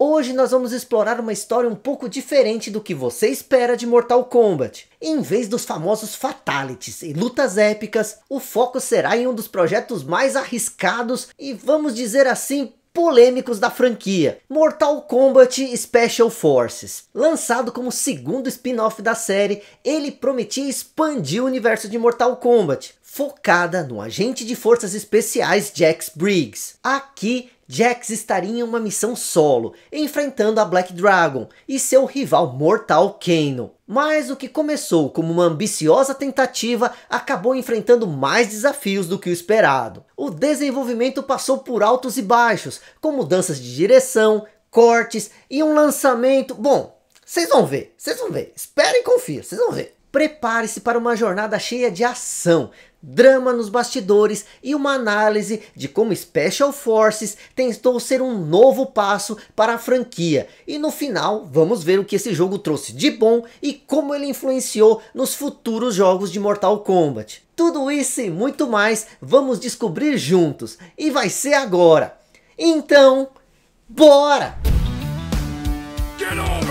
Hoje nós vamos explorar uma história um pouco diferente do que você espera de Mortal Kombat. Em vez dos famosos fatalities e lutas épicas, o foco será em um dos projetos mais arriscados e vamos dizer assim polêmicos da franquia, Mortal Kombat Special Forces. Lançado como segundo spin-off da série, ele prometia expandir o universo de Mortal Kombat, focada no agente de forças especiais Jax Briggs. Aqui, Jax estaria em uma missão solo, enfrentando a Black Dragon e seu rival mortal Kano. Mas o que começou como uma ambiciosa tentativa acabou enfrentando mais desafios do que o esperado. O desenvolvimento passou por altos e baixos, com mudanças de direção, cortes e um lançamento. Bom, vocês vão ver, vocês vão ver. Esperem e confiem, vocês vão ver. Prepare-se para uma jornada cheia de ação, drama nos bastidores e uma análise de como Special Forces tentou ser um novo passo para a franquia. E no final, vamos ver o que esse jogo trouxe de bom e como ele influenciou nos futuros jogos de Mortal Kombat. Tudo isso e muito mais vamos descobrir juntos, e vai ser agora. Então, bora! Get on!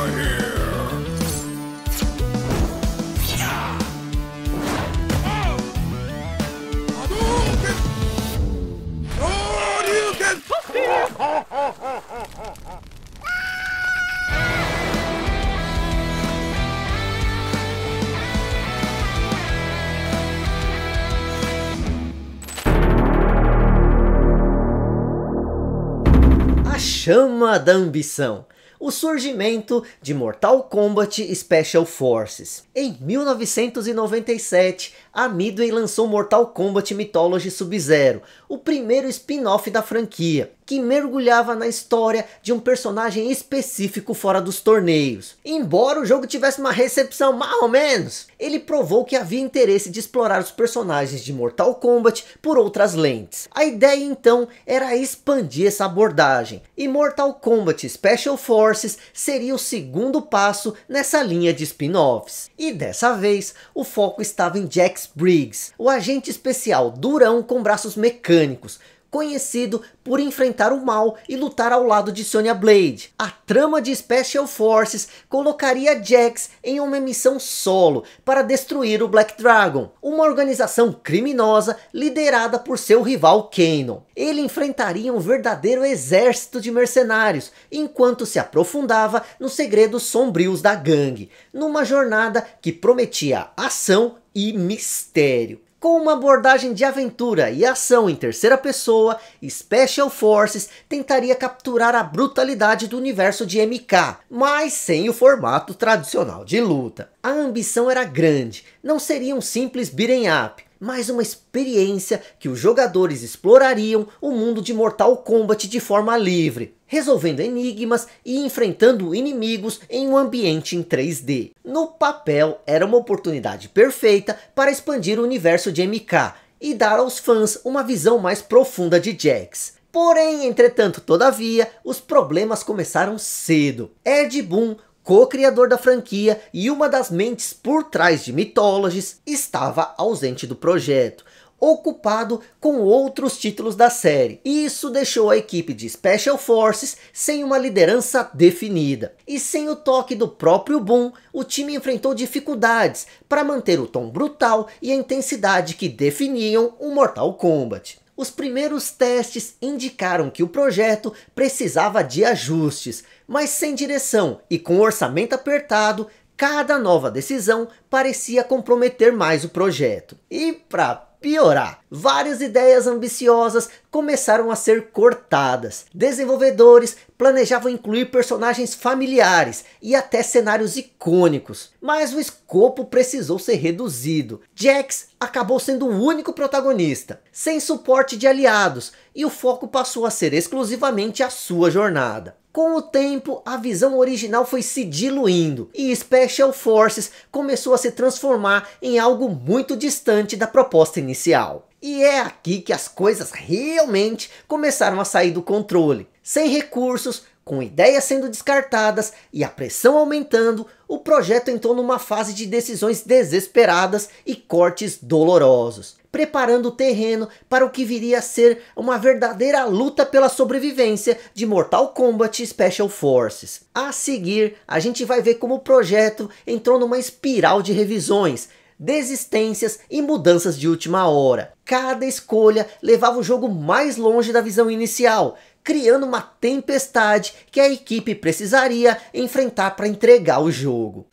chama da ambição o surgimento de Mortal Kombat Special Forces. Em 1997, a Midway lançou Mortal Kombat Mythology Sub-Zero, o primeiro spin-off da franquia, que mergulhava na história de um personagem específico fora dos torneios. Embora o jogo tivesse uma recepção mais ou menos, ele provou que havia interesse de explorar os personagens de Mortal Kombat por outras lentes. A ideia então era expandir essa abordagem, e Mortal Kombat Special Forces seria o segundo passo nessa linha de spin-offs. E dessa vez, o foco estava em Jack Briggs, o agente especial durão com braços mecânicos, conhecido por enfrentar o mal e lutar ao lado de Sonya Blade. A trama de Special Forces colocaria Jax em uma missão solo para destruir o Black Dragon, uma organização criminosa liderada por seu rival Kanon. Ele enfrentaria um verdadeiro exército de mercenários enquanto se aprofundava nos segredos sombrios da gangue, numa jornada que prometia ação e mistério. Com uma abordagem de aventura e ação em terceira pessoa, Special Forces tentaria capturar a brutalidade do universo de MK, mas sem o formato tradicional de luta. A ambição era grande, não seria um simples beating up, mas uma experiência que os jogadores explorariam o mundo de Mortal Kombat de forma livre, resolvendo enigmas e enfrentando inimigos em um ambiente em 3D. No papel, era uma oportunidade perfeita para expandir o universo de MK e dar aos fãs uma visão mais profunda de Jax. Porém, entretanto, todavia, os problemas começaram cedo. Ed Boon, co-criador da franquia e uma das mentes por trás de Mythologies, estava ausente do projeto ocupado com outros títulos da série. Isso deixou a equipe de Special Forces sem uma liderança definida. E sem o toque do próprio Boom, o time enfrentou dificuldades para manter o tom brutal e a intensidade que definiam o Mortal Kombat os primeiros testes indicaram que o projeto precisava de ajustes, mas sem direção e com orçamento apertado, cada nova decisão parecia comprometer mais o projeto. E para piorar. Várias ideias ambiciosas começaram a ser cortadas. Desenvolvedores planejavam incluir personagens familiares e até cenários icônicos, mas o escopo precisou ser reduzido. Jax acabou sendo o único protagonista, sem suporte de aliados, e o foco passou a ser exclusivamente a sua jornada. Com o tempo, a visão original foi se diluindo e Special Forces começou a se transformar em algo muito distante da proposta inicial. E é aqui que as coisas realmente começaram a sair do controle. Sem recursos, com ideias sendo descartadas e a pressão aumentando, o projeto entrou numa fase de decisões desesperadas e cortes dolorosos preparando o terreno para o que viria a ser uma verdadeira luta pela sobrevivência de Mortal Kombat Special Forces. A seguir, a gente vai ver como o projeto entrou numa espiral de revisões, desistências e mudanças de última hora. Cada escolha levava o jogo mais longe da visão inicial, criando uma tempestade que a equipe precisaria enfrentar para entregar o jogo.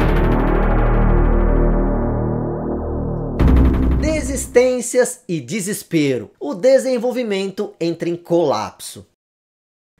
resistências e desespero. O desenvolvimento entra em colapso.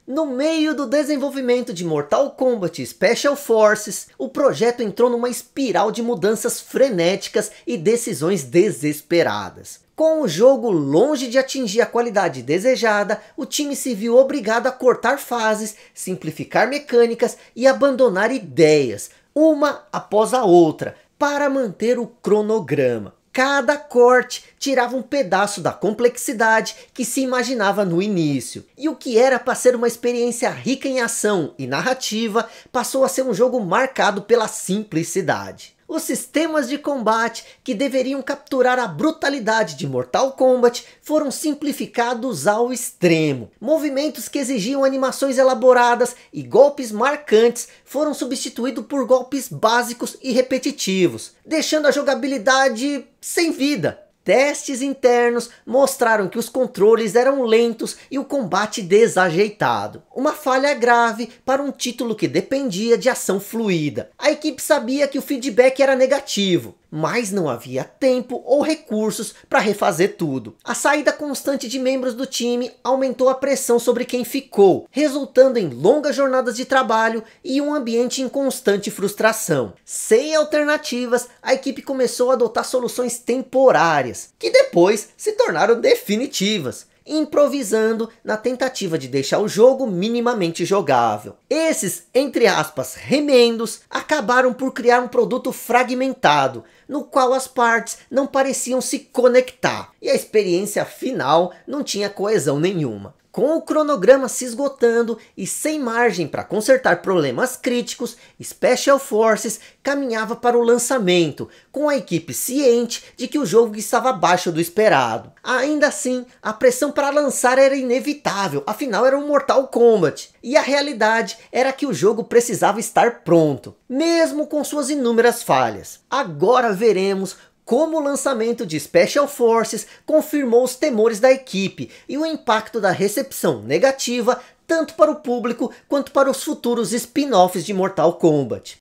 No meio do desenvolvimento de Mortal Kombat Special Forces, o projeto entrou numa espiral de mudanças frenéticas e decisões desesperadas. Com o jogo longe de atingir a qualidade desejada, o time se viu obrigado a cortar fases, simplificar mecânicas e abandonar ideias, uma após a outra, para manter o cronograma. Cada corte tirava um pedaço da complexidade que se imaginava no início. E o que era para ser uma experiência rica em ação e narrativa passou a ser um jogo marcado pela simplicidade. Os sistemas de combate que deveriam capturar a brutalidade de Mortal Kombat foram simplificados ao extremo. Movimentos que exigiam animações elaboradas e golpes marcantes foram substituídos por golpes básicos e repetitivos, deixando a jogabilidade sem vida. Testes internos mostraram que os controles eram lentos e o combate desajeitado. Uma falha grave para um título que dependia de ação fluida. A equipe sabia que o feedback era negativo, mas não havia tempo ou recursos para refazer tudo. A saída constante de membros do time aumentou a pressão sobre quem ficou, resultando em longas jornadas de trabalho e um ambiente em constante frustração. Sem alternativas, a equipe começou a adotar soluções temporárias que depois se tornaram definitivas, improvisando na tentativa de deixar o jogo minimamente jogável. Esses, entre aspas, remendos acabaram por criar um produto fragmentado, no qual as partes não pareciam se conectar, e a experiência final não tinha coesão nenhuma. Com o cronograma se esgotando e sem margem para consertar problemas críticos, Special Forces caminhava para o lançamento, com a equipe ciente de que o jogo estava abaixo do esperado. Ainda assim, a pressão para lançar era inevitável, afinal era um Mortal Kombat, e a realidade era que o jogo precisava estar pronto, mesmo com suas inúmeras falhas. Agora veremos como o lançamento de Special Forces confirmou os temores da equipe e o impacto da recepção negativa tanto para o público quanto para os futuros spin-offs de Mortal Kombat.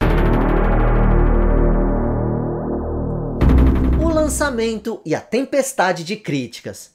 O lançamento e a tempestade de críticas.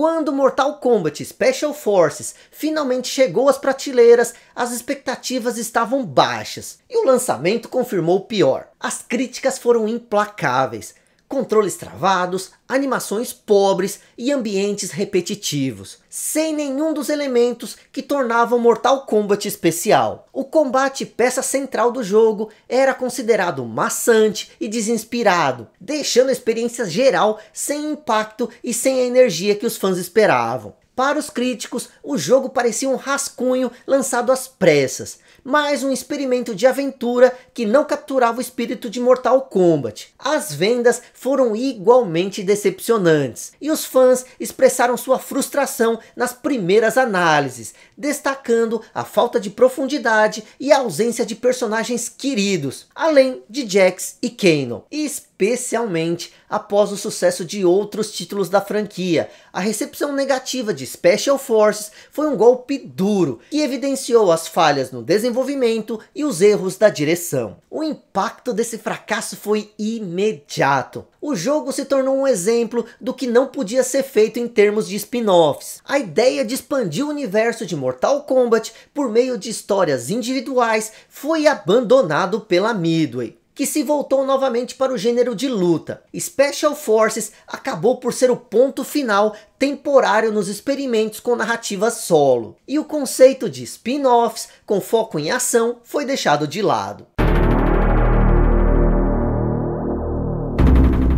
Quando Mortal Kombat Special Forces finalmente chegou às prateleiras, as expectativas estavam baixas. E o lançamento confirmou o pior. As críticas foram implacáveis controles travados, animações pobres e ambientes repetitivos, sem nenhum dos elementos que tornavam Mortal Kombat especial. O combate peça central do jogo era considerado maçante e desinspirado, deixando a experiência geral sem impacto e sem a energia que os fãs esperavam. Para os críticos, o jogo parecia um rascunho lançado às pressas, mais um experimento de aventura que não capturava o espírito de Mortal Kombat. As vendas foram igualmente decepcionantes e os fãs expressaram sua frustração nas primeiras análises, destacando a falta de profundidade e a ausência de personagens queridos, além de Jax e Kano. E especialmente após o sucesso de outros títulos da franquia. A recepção negativa de Special Forces foi um golpe duro que evidenciou as falhas no desenvolvimento e os erros da direção. O impacto desse fracasso foi imediato. O jogo se tornou um exemplo do que não podia ser feito em termos de spin-offs. A ideia de expandir o universo de Mortal Kombat por meio de histórias individuais foi abandonado pela Midway que se voltou novamente para o gênero de luta. Special Forces acabou por ser o ponto final temporário nos experimentos com narrativa solo, e o conceito de spin-offs com foco em ação foi deixado de lado.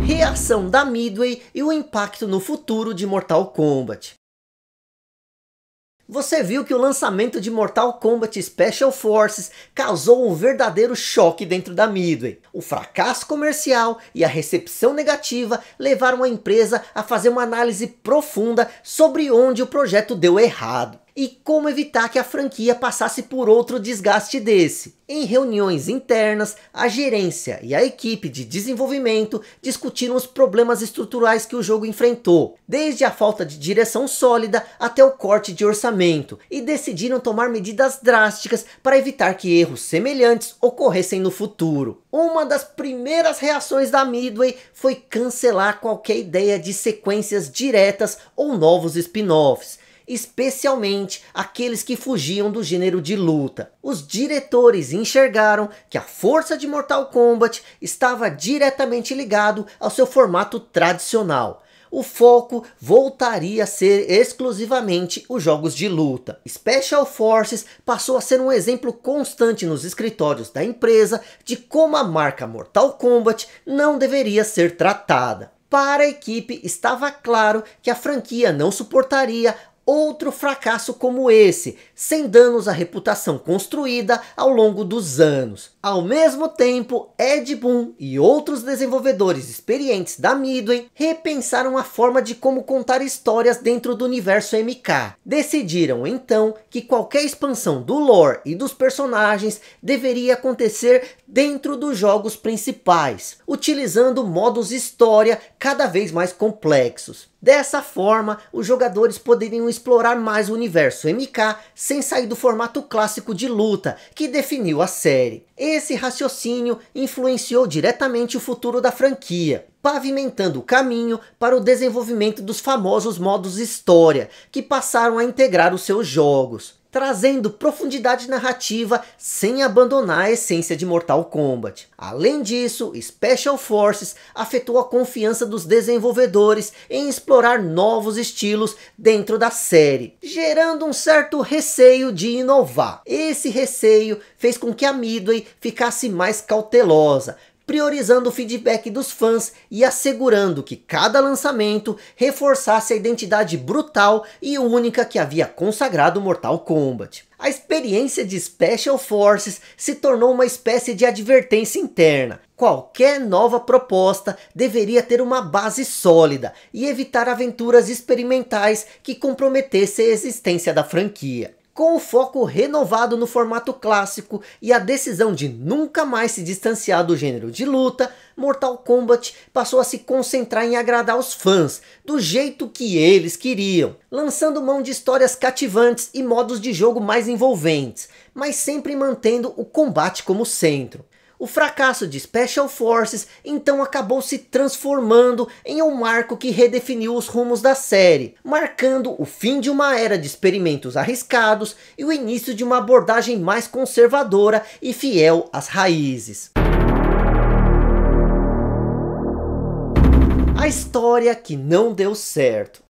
Reação da Midway e o impacto no futuro de Mortal Kombat. Você viu que o lançamento de Mortal Kombat Special Forces causou um verdadeiro choque dentro da Midway. O fracasso comercial e a recepção negativa levaram a empresa a fazer uma análise profunda sobre onde o projeto deu errado e como evitar que a franquia passasse por outro desgaste desse. Em reuniões internas, a gerência e a equipe de desenvolvimento discutiram os problemas estruturais que o jogo enfrentou, desde a falta de direção sólida até o corte de orçamento, e decidiram tomar medidas drásticas para evitar que erros semelhantes ocorressem no futuro. Uma das primeiras reações da Midway foi cancelar qualquer ideia de sequências diretas ou novos spin-offs, especialmente aqueles que fugiam do gênero de luta. Os diretores enxergaram que a força de Mortal Kombat estava diretamente ligado ao seu formato tradicional. O foco voltaria a ser exclusivamente os jogos de luta. Special Forces passou a ser um exemplo constante nos escritórios da empresa de como a marca Mortal Kombat não deveria ser tratada para a equipe estava claro que a franquia não suportaria outro fracasso como esse, sem danos à reputação construída ao longo dos anos. Ao mesmo tempo, Ed Boon e outros desenvolvedores experientes da Midway repensaram a forma de como contar histórias dentro do universo MK. Decidiram então que qualquer expansão do lore e dos personagens deveria acontecer dentro dos jogos principais, utilizando modos história cada vez mais complexos. Dessa forma, os jogadores poderiam explorar mais o universo MK sem sair do formato clássico de luta que definiu a série. Esse raciocínio influenciou diretamente o futuro da franquia, pavimentando o caminho para o desenvolvimento dos famosos modos história, que passaram a integrar os seus jogos trazendo profundidade narrativa sem abandonar a essência de Mortal Kombat. Além disso, Special Forces afetou a confiança dos desenvolvedores em explorar novos estilos dentro da série, gerando um certo receio de inovar. Esse receio fez com que a Midway ficasse mais cautelosa, priorizando o feedback dos fãs e assegurando que cada lançamento reforçasse a identidade brutal e única que havia consagrado Mortal Kombat. A experiência de Special Forces se tornou uma espécie de advertência interna. Qualquer nova proposta deveria ter uma base sólida e evitar aventuras experimentais que comprometessem a existência da franquia com o foco renovado no formato clássico e a decisão de nunca mais se distanciar do gênero de luta, Mortal Kombat passou a se concentrar em agradar os fãs, do jeito que eles queriam, lançando mão de histórias cativantes e modos de jogo mais envolventes, mas sempre mantendo o combate como centro. O fracasso de Special Forces então acabou se transformando em um marco que redefiniu os rumos da série, marcando o fim de uma era de experimentos arriscados e o início de uma abordagem mais conservadora e fiel às raízes. A história que não deu certo.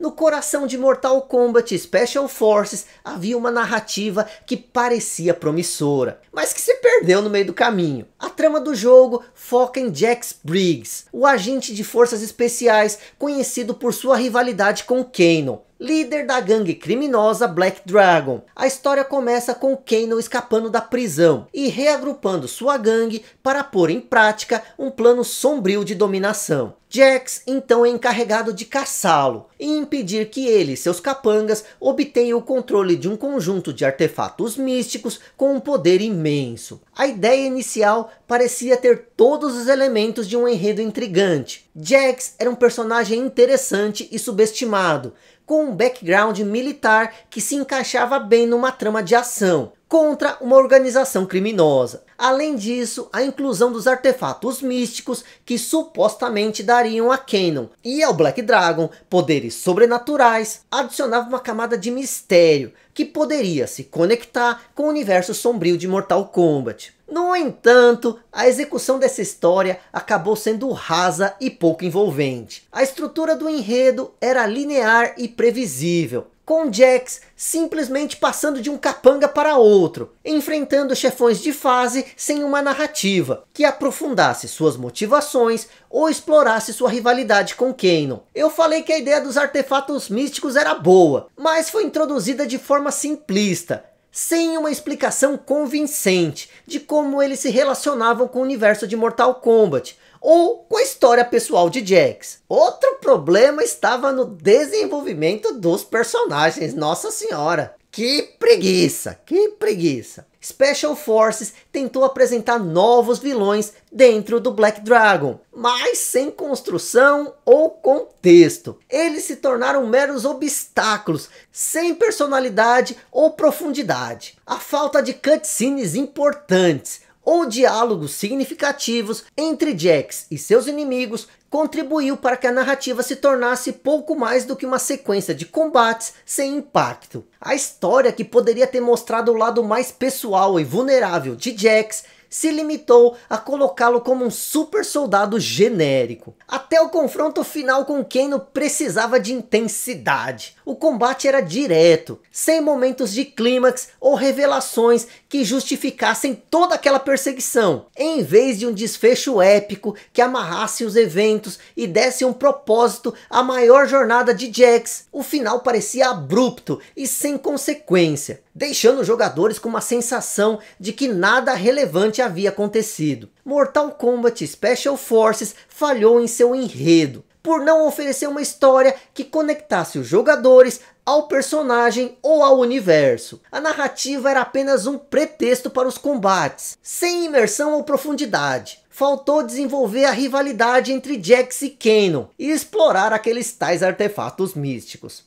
No coração de Mortal Kombat Special Forces havia uma narrativa que parecia promissora, mas que se perdeu no meio do caminho. A trama do jogo foca em Jax Briggs, o agente de forças especiais conhecido por sua rivalidade com Kanon, líder da gangue criminosa Black Dragon. A história começa com Kano escapando da prisão e reagrupando sua gangue para pôr em prática um plano sombrio de dominação. Jax então é encarregado de caçá-lo e impedir que ele e seus capangas obtenham o controle de um conjunto de artefatos místicos com um poder imenso. A ideia inicial parecia ter todos os elementos de um enredo intrigante. Jax era um personagem interessante e subestimado, com um background militar que se encaixava bem numa trama de ação contra uma organização criminosa. Além disso, a inclusão dos artefatos místicos que supostamente dariam a Kanon e ao Black Dragon poderes sobrenaturais adicionava uma camada de mistério que poderia se conectar com o universo sombrio de Mortal Kombat. No entanto, a execução dessa história acabou sendo rasa e pouco envolvente. A estrutura do enredo era linear e previsível, com Jax simplesmente passando de um capanga para outro, enfrentando chefões de fase sem uma narrativa que aprofundasse suas motivações ou explorasse sua rivalidade com Kanon. Eu falei que a ideia dos artefatos místicos era boa, mas foi introduzida de forma simplista, sem uma explicação convincente de como eles se relacionavam com o universo de Mortal Kombat, ou com a história pessoal de Jax. Outro problema estava no desenvolvimento dos personagens, nossa senhora. Que preguiça, que preguiça. Special Forces tentou apresentar novos vilões dentro do Black Dragon, mas sem construção ou contexto. Eles se tornaram meros obstáculos, sem personalidade ou profundidade. A falta de cutscenes importantes, ou diálogos significativos entre Jax e seus inimigos contribuiu para que a narrativa se tornasse pouco mais do que uma sequência de combates sem impacto. A história que poderia ter mostrado o lado mais pessoal e vulnerável de Jax se limitou a colocá-lo como um super soldado genérico, até o confronto final com Kano precisava de intensidade. O combate era direto, sem momentos de clímax ou revelações que justificassem toda aquela perseguição, em vez de um desfecho épico que amarrasse os eventos e desse um propósito à maior jornada de Jax. O final parecia abrupto e sem consequência, deixando os jogadores com uma sensação de que nada relevante havia acontecido. Mortal Kombat Special Forces falhou em seu enredo, por não oferecer uma história que conectasse os jogadores ao personagem ou ao universo. A narrativa era apenas um pretexto para os combates, sem imersão ou profundidade. Faltou desenvolver a rivalidade entre Jax e Kanon e explorar aqueles tais artefatos místicos.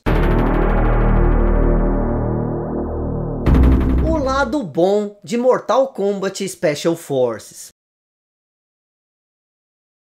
lado bom de Mortal Kombat Special Forces.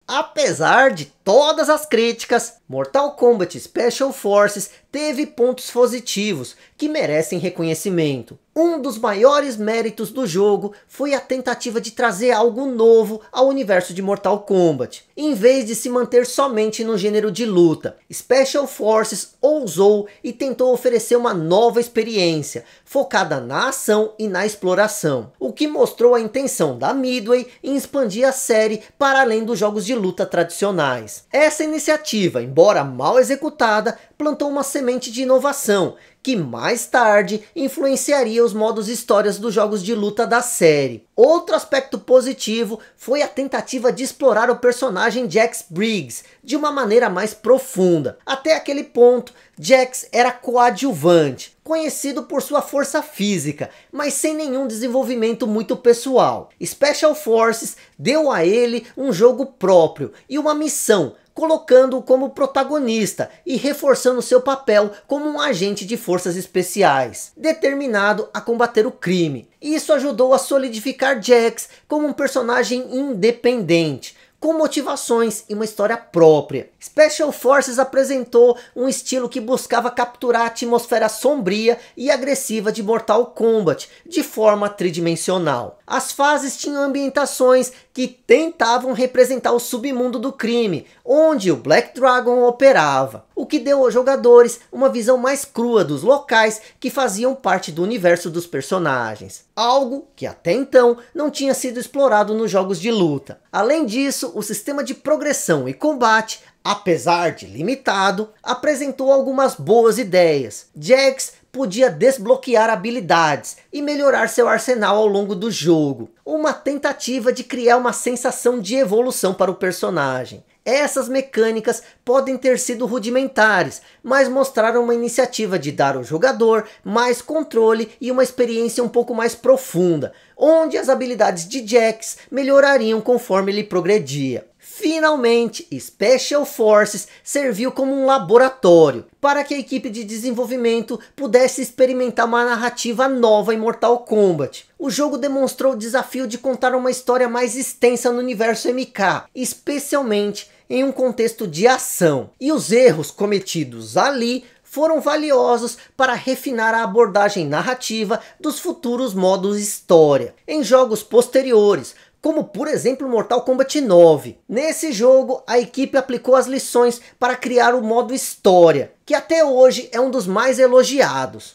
Apesar de todas as críticas, Mortal Kombat Special Forces teve pontos positivos que merecem reconhecimento. Um dos maiores méritos do jogo foi a tentativa de trazer algo novo ao universo de Mortal Kombat, em vez de se manter somente no gênero de luta. Special Forces ousou e tentou oferecer uma nova experiência, focada na ação e na exploração, o que mostrou a intenção da Midway em expandir a série para além dos jogos de luta tradicionais. Essa iniciativa, embora mal executada, plantou uma semente de inovação, que mais tarde influenciaria os modos histórias dos jogos de luta da série. Outro aspecto positivo foi a tentativa de explorar o personagem Jax Briggs de uma maneira mais profunda. Até aquele ponto, Jax era coadjuvante, conhecido por sua força física, mas sem nenhum desenvolvimento muito pessoal. Special Forces deu a ele um jogo próprio e uma missão colocando-o como protagonista e reforçando seu papel como um agente de forças especiais, determinado a combater o crime. Isso ajudou a solidificar Jax como um personagem independente, com motivações e uma história própria. Special Forces apresentou um estilo que buscava capturar a atmosfera sombria e agressiva de Mortal Kombat de forma tridimensional. As fases tinham ambientações que tentavam representar o submundo do crime, onde o Black Dragon operava, o que deu aos jogadores uma visão mais crua dos locais que faziam parte do universo dos personagens, algo que até então não tinha sido explorado nos jogos de luta. Além disso, o sistema de progressão e combate apesar de limitado, apresentou algumas boas ideias. Jax podia desbloquear habilidades e melhorar seu arsenal ao longo do jogo. Uma tentativa de criar uma sensação de evolução para o personagem. Essas mecânicas podem ter sido rudimentares, mas mostraram uma iniciativa de dar ao jogador mais controle e uma experiência um pouco mais profunda, onde as habilidades de Jax melhorariam conforme ele progredia. Finalmente, Special Forces serviu como um laboratório para que a equipe de desenvolvimento pudesse experimentar uma narrativa nova em Mortal Kombat. O jogo demonstrou o desafio de contar uma história mais extensa no universo MK, especialmente em um contexto de ação. E os erros cometidos ali foram valiosos para refinar a abordagem narrativa dos futuros modos história. Em jogos posteriores, como por exemplo Mortal Kombat 9. Nesse jogo, a equipe aplicou as lições para criar o modo história, que até hoje é um dos mais elogiados.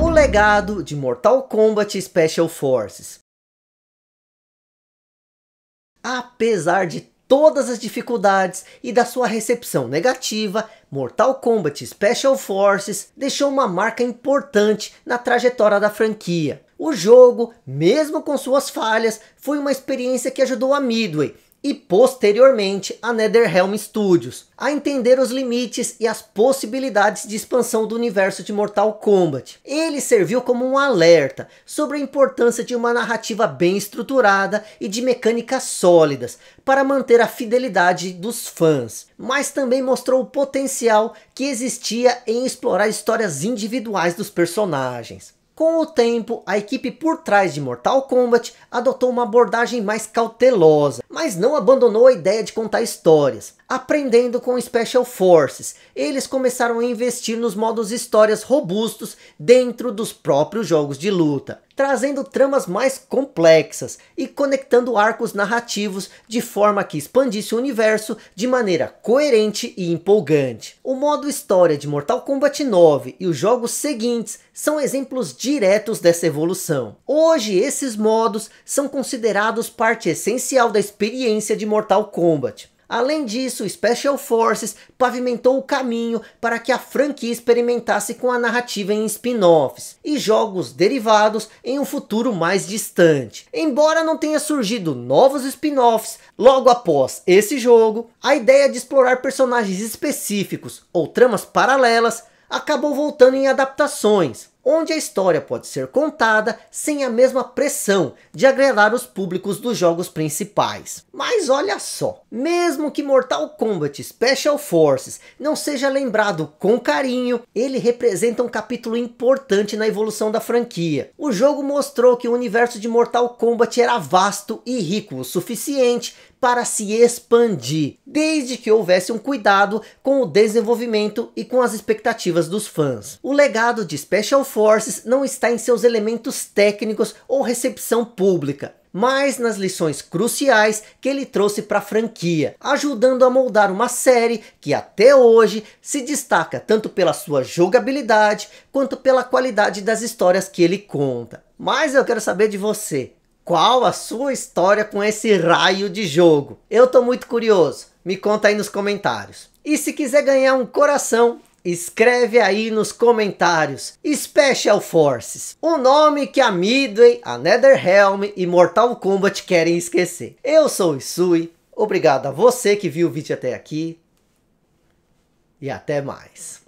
O legado de Mortal Kombat Special Forces. Apesar de todas as dificuldades e da sua recepção negativa, Mortal Kombat Special Forces deixou uma marca importante na trajetória da franquia. O jogo, mesmo com suas falhas, foi uma experiência que ajudou a Midway e posteriormente a NetherRealm Studios, a entender os limites e as possibilidades de expansão do universo de Mortal Kombat. Ele serviu como um alerta sobre a importância de uma narrativa bem estruturada e de mecânicas sólidas para manter a fidelidade dos fãs, mas também mostrou o potencial que existia em explorar histórias individuais dos personagens. Com o tempo, a equipe por trás de Mortal Kombat adotou uma abordagem mais cautelosa, mas não abandonou a ideia de contar histórias aprendendo com Special Forces. Eles começaram a investir nos modos histórias robustos dentro dos próprios jogos de luta, trazendo tramas mais complexas e conectando arcos narrativos de forma que expandisse o universo de maneira coerente e empolgante. O modo história de Mortal Kombat 9 e os jogos seguintes são exemplos diretos dessa evolução. Hoje, esses modos são considerados parte essencial da experiência de Mortal Kombat Além disso, Special Forces pavimentou o caminho para que a franquia experimentasse com a narrativa em spin-offs e jogos derivados em um futuro mais distante. Embora não tenha surgido novos spin-offs logo após esse jogo, a ideia de explorar personagens específicos ou tramas paralelas acabou voltando em adaptações, onde a história pode ser contada sem a mesma pressão de agradar os públicos dos jogos principais. Mas olha só, mesmo que Mortal Kombat Special Forces não seja lembrado com carinho, ele representa um capítulo importante na evolução da franquia. O jogo mostrou que o universo de Mortal Kombat era vasto e rico o suficiente para se expandir, desde que houvesse um cuidado com o desenvolvimento e com as expectativas dos fãs. O legado de Special Forces não está em seus elementos técnicos ou recepção pública, mas nas lições cruciais que ele trouxe para a franquia, ajudando a moldar uma série que até hoje se destaca tanto pela sua jogabilidade quanto pela qualidade das histórias que ele conta. Mas eu quero saber de você, qual a sua história com esse raio de jogo? Eu tô muito curioso, me conta aí nos comentários. E se quiser ganhar um coração, escreve aí nos comentários Special Forces, o nome que a Midway, a Netherrealm e Mortal Kombat querem esquecer. Eu sou o Isui, obrigado a você que viu o vídeo até aqui e até mais.